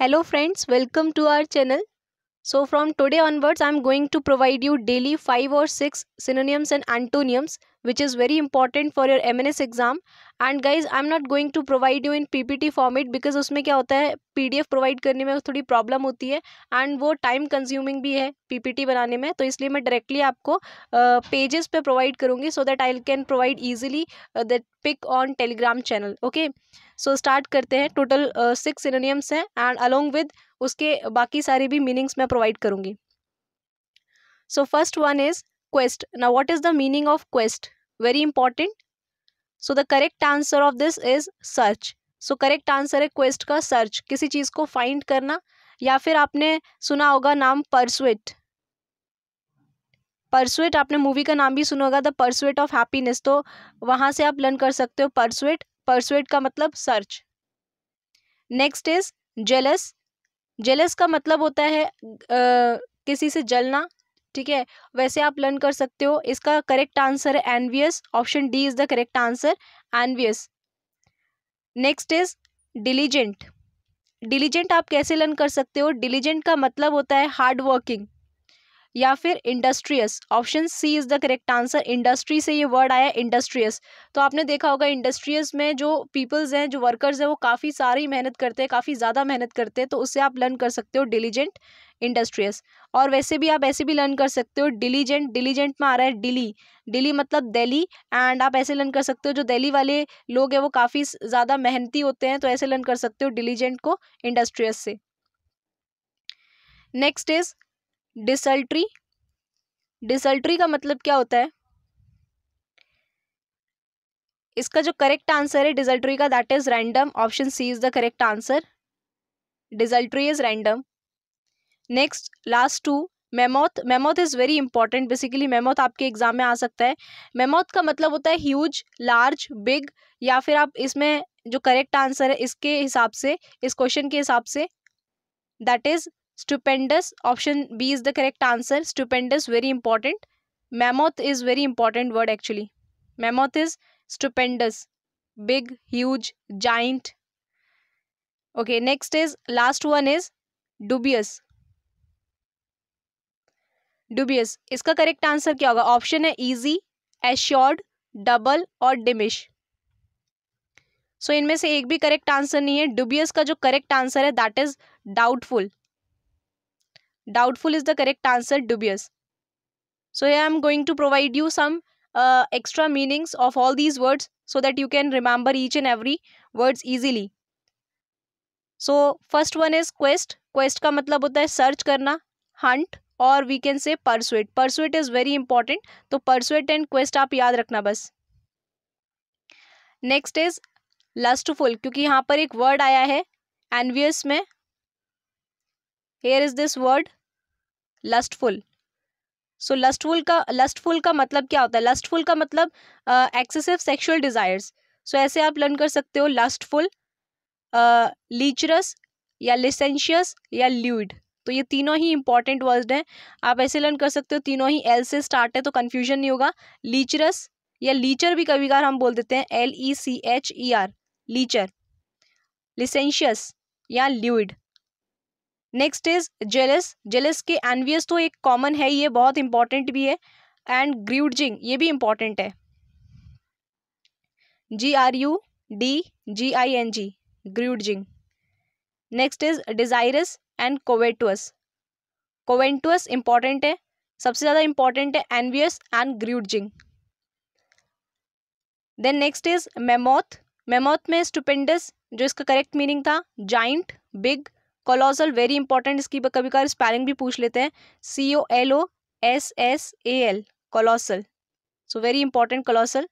hello friends welcome to our channel so from today onwards I am going to provide you daily five और six synonyms and antonyms which is very important for your MNS exam and guys I am not going to provide you in PPT format because उसमें क्या होता है PDF provide करने में थोड़ी problem होती है एंड वो टाइम कंज्यूमिंग भी है पीपीटी बनाने में तो इसलिए मैं डायरेक्टली आपको पेजेस uh, पे प्रोवाइड करूँगी so that I can provide easily that pic on Telegram channel okay so so, start करते हैं टोटल सिक्स सिनोनियम्स हैं एंड अलोंग विद उसके बाकी सारे भी मीनिंग्स मैं प्रोवाइड करूँगी so first one is quest ना what is the meaning of quest very important so the correct answer of this is search so correct answer है quest का सर्च किसी चीज़ को फाइंड करना या फिर आपने सुना होगा नाम परसुएट परसुएट आपने मूवी का नाम भी सुना होगा द परसुएट ऑफ हैप्पीनेस तो वहाँ से आप लर्न कर सकते हो परसुएट परसुएट का मतलब search next is jealous jealous का मतलब होता है आ, किसी से जलना ठीक है वैसे आप लर्न कर सकते हो इसका करेक्ट आंसर है envious option D is the correct answer envious next is diligent diligent आप कैसे लर्न कर सकते हो डिलीजेंट का मतलब होता है हार्ड वर्किंग या फिर industrious option C is the correct answer industry से ये वर्ड आया इंडस्ट्रियस तो आपने देखा होगा इंडस्ट्रियस में जो पीपल्स हैं जो वर्कर्स हैं वो काफ़ी सारी मेहनत करते हैं काफ़ी ज़्यादा मेहनत करते हैं तो उससे आप लर्न कर सकते हो डिलीजेंट इंडस्ट्रियस और वैसे भी आप ऐसे भी लर्न कर सकते हो डिलीजेंट डिलीजेंट में आ रहा है डिली डिली मतलब दिल्ली एंड आप ऐसे लर्न कर सकते हो जो दिल्ली वाले लोग हैं वो काफ़ी ज़्यादा मेहनती होते हैं तो ऐसे लर्न कर सकते हो डिलीजेंट को इंडस्ट्रियस से नेक्स्ट इज डिसल्ट्री डिसल्ट्री का मतलब क्या होता है इसका जो करेक्ट आंसर है डिजल्ट्री का that is random option C is the correct answer desultory is random next last two mammoth mammoth is very important basically mammoth आपके एग्जाम में आ सकता है मेमोथ का मतलब होता है ह्यूज लार्ज बिग या फिर आप इसमें जो करेक्ट आंसर है इसके हिसाब से इस क्वेश्चन के हिसाब से that is stupendous option B is the correct answer stupendous very important mammoth is very important word actually mammoth is stupendous big huge giant okay next is last one is dubious dubious इसका correct answer क्या होगा option है easy assured double और डिमिश सो इनमें से एक भी correct answer नहीं है डुबियस का जो करेक्ट आंसर है that is doubtful doubtful is the correct answer dubious so here i am going to provide you some uh, extra meanings of all these words so that you can remember each and every words easily so first one is quest quest का मतलब होता है search करना hunt और we can say pursuit pursuit is very important तो pursuit and quest आप याद रखना बस नेक्स्ट इज लस्टफुल क्योंकि यहाँ पर एक वर्ड आया है एनवियस में here is this word lustful so lustful का लस्टफुल का मतलब क्या होता है लस्टफुल का मतलब एक्सेसिव सेक्शुअल डिज़ायर्स सो ऐसे आप लर्न कर सकते हो लस्टफुल लीचरस या लिसेंशियस या ल्यूड तो ये तीनों ही इंपॉर्टेंट वर्ड हैं आप ऐसे लर्न कर सकते हो तीनों ही एल से स्टार्ट है तो कन्फ्यूजन नहीं होगा लीचरस या लीचर भी कभी कभार हम बोल देते हैं L E C H E R lecher licentious या lewd next is jealous jealous के एनवियस तो एक कॉमन है ये बहुत इंपॉर्टेंट भी है एंड ग्रीवजिंग ये भी इंपॉर्टेंट है G R U D G I N G grudging next is desirous and covetous covetous important है सबसे ज़्यादा इंपॉर्टेंट है envious and grudging then next is mammoth mammoth में स्टूपेंडस जो इसका करेक्ट मीनिंग था giant big colossal very important इसकी कभी कभी स्पेलिंग भी पूछ लेते हैं C O L O S S A L colossal so very important colossal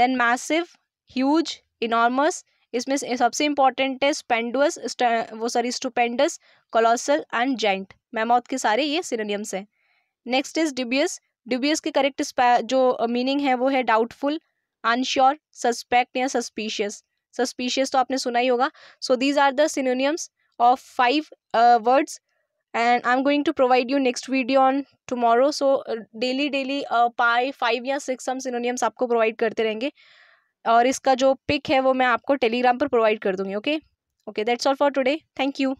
then massive huge enormous इसमें सबसे इंपॉर्टेंट है स्पेंडुअस वो sorry stupendous colossal and giant mammoth के सारे ये सिनोनियम्स हैं नेक्स्ट इज डिबियस डिबियस के करेक्ट जो मीनिंग है वो है डाउटफुल अनश्योर सस्पेक्ट या सस्पिशियस सस्पिशियस तो आपने सुना ही होगा so these are the synonyms of five uh, words and i'm going to provide you next video on tomorrow so uh, daily daily पाए uh, फाइव या सिक्स हम synonyms आपको प्रोवाइड करते रहेंगे और इसका जो पिक है वो मैं आपको टेलीग्राम पर प्रोवाइड कर दूंगी okay okay that's all for today thank you